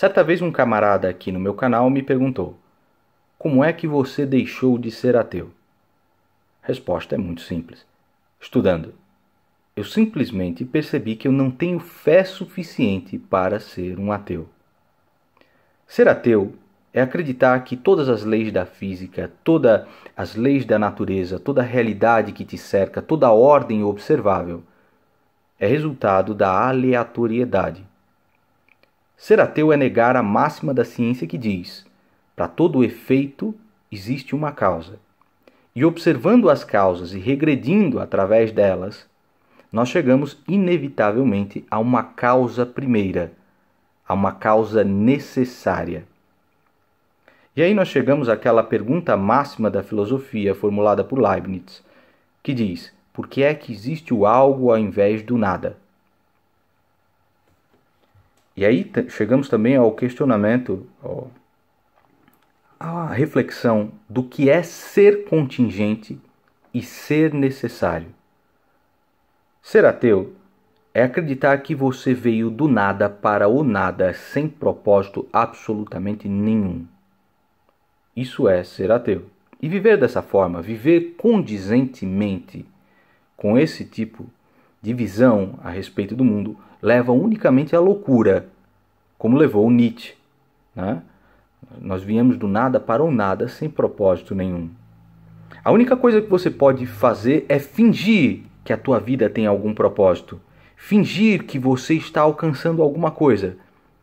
Certa vez um camarada aqui no meu canal me perguntou: Como é que você deixou de ser ateu? A resposta é muito simples. Estudando. Eu simplesmente percebi que eu não tenho fé suficiente para ser um ateu. Ser ateu é acreditar que todas as leis da física, todas as leis da natureza, toda a realidade que te cerca, toda a ordem observável é resultado da aleatoriedade Ser ateu é negar a máxima da ciência que diz: para todo efeito existe uma causa. E observando as causas e regredindo através delas, nós chegamos inevitavelmente a uma causa primeira, a uma causa necessária. E aí nós chegamos àquela pergunta máxima da filosofia formulada por Leibniz, que diz: por que é que existe o algo ao invés do nada? E aí chegamos também ao questionamento, à reflexão do que é ser contingente e ser necessário. Ser ateu é acreditar que você veio do nada para o nada sem propósito absolutamente nenhum. Isso é ser ateu. E viver dessa forma, viver condizentemente com esse tipo de visão a respeito do mundo, leva unicamente à loucura como levou Nietzsche. Né? Nós viemos do nada para o nada sem propósito nenhum. A única coisa que você pode fazer é fingir que a tua vida tem algum propósito, fingir que você está alcançando alguma coisa,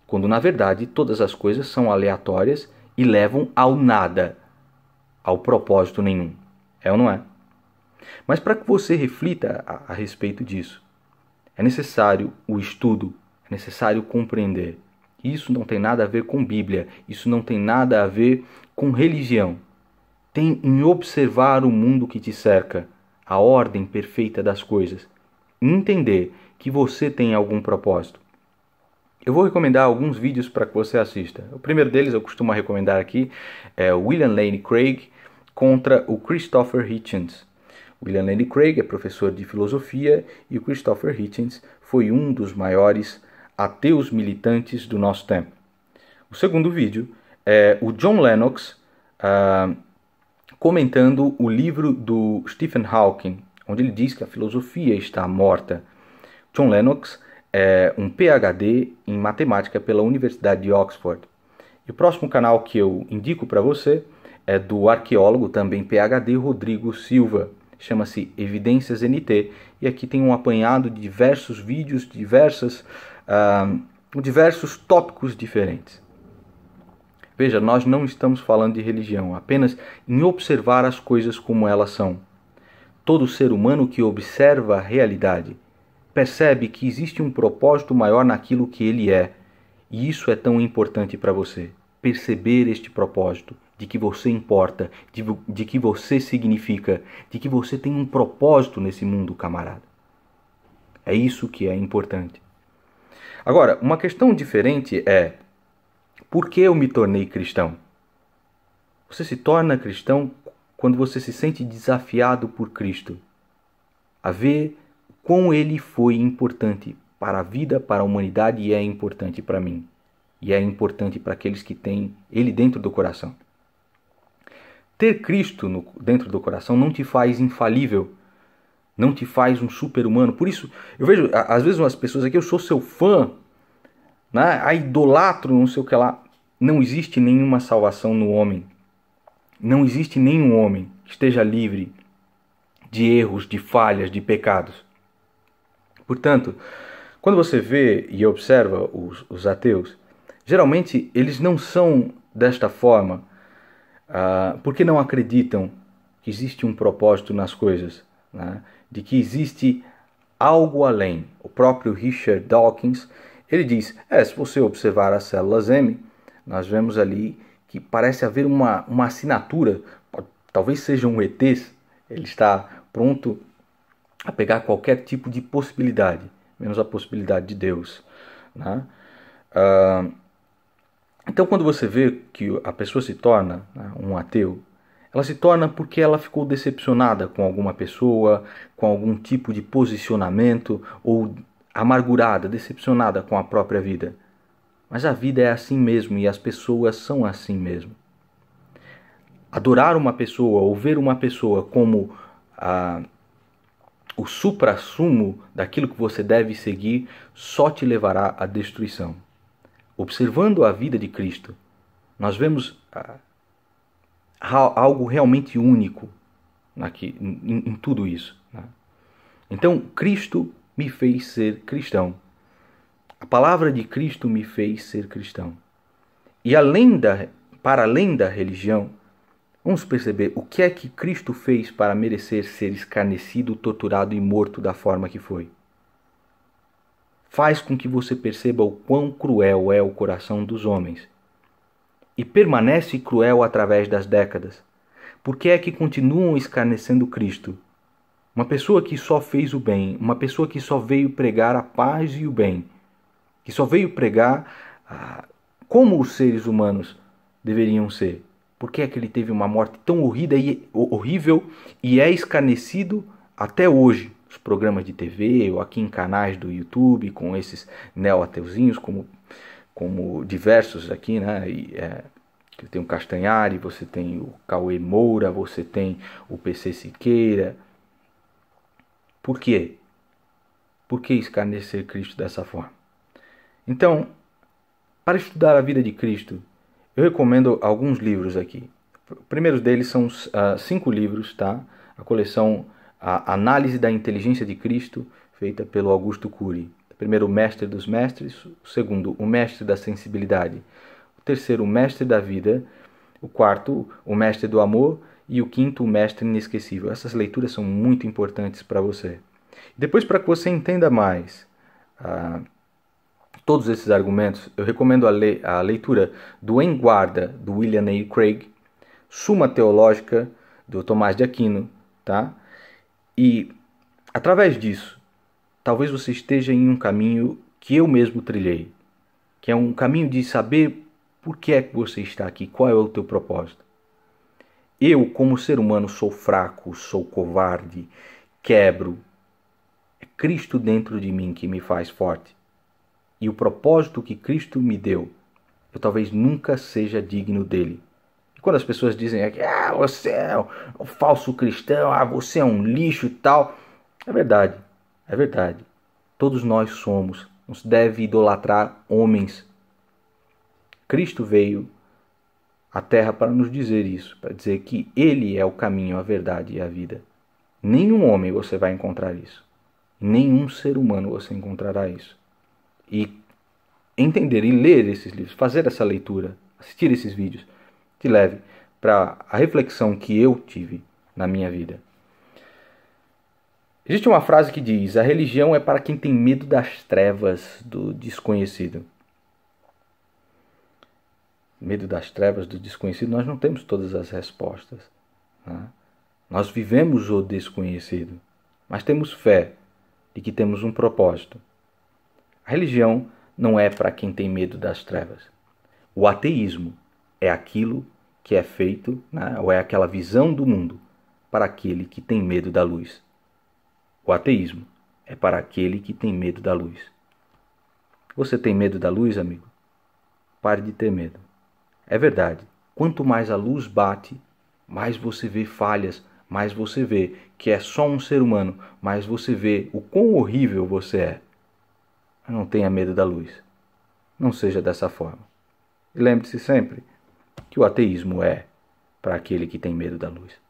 quando na verdade todas as coisas são aleatórias e levam ao nada, ao propósito nenhum. É ou não é? Mas para que você reflita a, a respeito disso, é necessário o estudo, é necessário compreender isso não tem nada a ver com Bíblia, isso não tem nada a ver com religião. Tem em observar o mundo que te cerca, a ordem perfeita das coisas, entender que você tem algum propósito. Eu vou recomendar alguns vídeos para que você assista. O primeiro deles eu costumo recomendar aqui é William Lane Craig contra o Christopher Hitchens. William Lane Craig é professor de filosofia e o Christopher Hitchens foi um dos maiores ateus militantes do nosso tempo. O segundo vídeo é o John Lennox uh, comentando o livro do Stephen Hawking, onde ele diz que a filosofia está morta. John Lennox é um PhD em matemática pela Universidade de Oxford. E o próximo canal que eu indico para você é do arqueólogo, também PhD, Rodrigo Silva chama-se Evidências NT, e aqui tem um apanhado de diversos vídeos, diversas, uh, diversos tópicos diferentes. Veja, nós não estamos falando de religião, apenas em observar as coisas como elas são. Todo ser humano que observa a realidade percebe que existe um propósito maior naquilo que ele é, e isso é tão importante para você, perceber este propósito de que você importa, de, de que você significa, de que você tem um propósito nesse mundo, camarada. É isso que é importante. Agora, uma questão diferente é: por que eu me tornei cristão? Você se torna cristão quando você se sente desafiado por Cristo a ver quão ele foi importante para a vida, para a humanidade e é importante para mim. E é importante para aqueles que têm ele dentro do coração. Ter Cristo no, dentro do coração não te faz infalível, não te faz um super-humano. Por isso, eu vejo, às vezes, umas pessoas aqui, eu sou seu fã, né? a ah, idolatro, não sei o que lá. Não existe nenhuma salvação no homem. Não existe nenhum homem que esteja livre de erros, de falhas, de pecados. Portanto, quando você vê e observa os, os ateus, geralmente eles não são desta forma ah, por porque não acreditam que existe um propósito nas coisas, né? de que existe algo além. O próprio Richard Dawkins ele diz: é, se você observar as células M, nós vemos ali que parece haver uma, uma assinatura, talvez seja um ETs, ele está pronto a pegar qualquer tipo de possibilidade, menos a possibilidade de Deus. Né? Ah, então, quando você vê que a pessoa se torna né, um ateu, ela se torna porque ela ficou decepcionada com alguma pessoa, com algum tipo de posicionamento, ou amargurada, decepcionada com a própria vida. Mas a vida é assim mesmo e as pessoas são assim mesmo. Adorar uma pessoa ou ver uma pessoa como o o suprassumo daquilo que você deve seguir só te levará à destruição observando a vida de Cristo, nós vemos ah, algo realmente único aqui, em, em tudo isso. Né? Então, Cristo me fez ser cristão. A palavra de Cristo me fez ser cristão. E além da, para além da religião, vamos perceber o que é que Cristo fez para merecer ser escarnecido, torturado e morto da forma que foi faz com que você perceba o quão cruel é o coração dos homens. E permanece cruel através das décadas. Por que é que continuam escarnecendo Cristo? Uma pessoa que só fez o bem, uma pessoa que só veio pregar a paz e o bem, que só veio pregar ah, como os seres humanos deveriam ser. Por que é que ele teve uma morte tão horrível e é escarnecido até hoje? os programas de TV ou aqui em canais do YouTube com esses neoateuzinhos, como, como diversos aqui, né? E, é, tem o Castanhari, você tem o Cauê Moura, você tem o PC Siqueira. Por quê? Por que escarnecer Cristo dessa forma? Então, para estudar a vida de Cristo, eu recomendo alguns livros aqui. O primeiro deles são uh, cinco livros, tá? A coleção a análise da inteligência de Cristo feita pelo Augusto Cury. Primeiro, o mestre dos mestres. O segundo, o mestre da sensibilidade. O terceiro, o mestre da vida. O quarto, o mestre do amor. E o quinto, o mestre inesquecível. Essas leituras são muito importantes para você. Depois, para que você entenda mais ah, todos esses argumentos, eu recomendo a, le a leitura do Em Guarda, do William A. Craig, Suma Teológica, do Tomás de Aquino, tá? E através disso, talvez você esteja em um caminho que eu mesmo trilhei, que é um caminho de saber por que é que você está aqui, qual é o teu propósito. Eu, como ser humano, sou fraco, sou covarde, quebro. É Cristo dentro de mim que me faz forte. E o propósito que Cristo me deu, eu talvez nunca seja digno dele. Quando as pessoas dizem que ah, você é um falso cristão, ah, você é um lixo e tal. É verdade, é verdade. Todos nós somos. Não se deve idolatrar homens. Cristo veio à Terra para nos dizer isso, para dizer que Ele é o caminho, a verdade e a vida. Nenhum homem você vai encontrar isso. Nenhum ser humano você encontrará isso. E entender e ler esses livros, fazer essa leitura, assistir esses vídeos, te leve para a reflexão que eu tive na minha vida. Existe uma frase que diz: a religião é para quem tem medo das trevas, do desconhecido. Medo das trevas, do desconhecido, nós não temos todas as respostas. Né? Nós vivemos o desconhecido, mas temos fé de que temos um propósito. A religião não é para quem tem medo das trevas. O ateísmo é aquilo que é feito, né, ou é aquela visão do mundo, para aquele que tem medo da luz. O ateísmo é para aquele que tem medo da luz. Você tem medo da luz, amigo? Pare de ter medo. É verdade, quanto mais a luz bate, mais você vê falhas, mais você vê que é só um ser humano, mais você vê o quão horrível você é. Não tenha medo da luz. Não seja dessa forma. E lembre-se sempre, que o ateísmo é para aquele que tem medo da luz.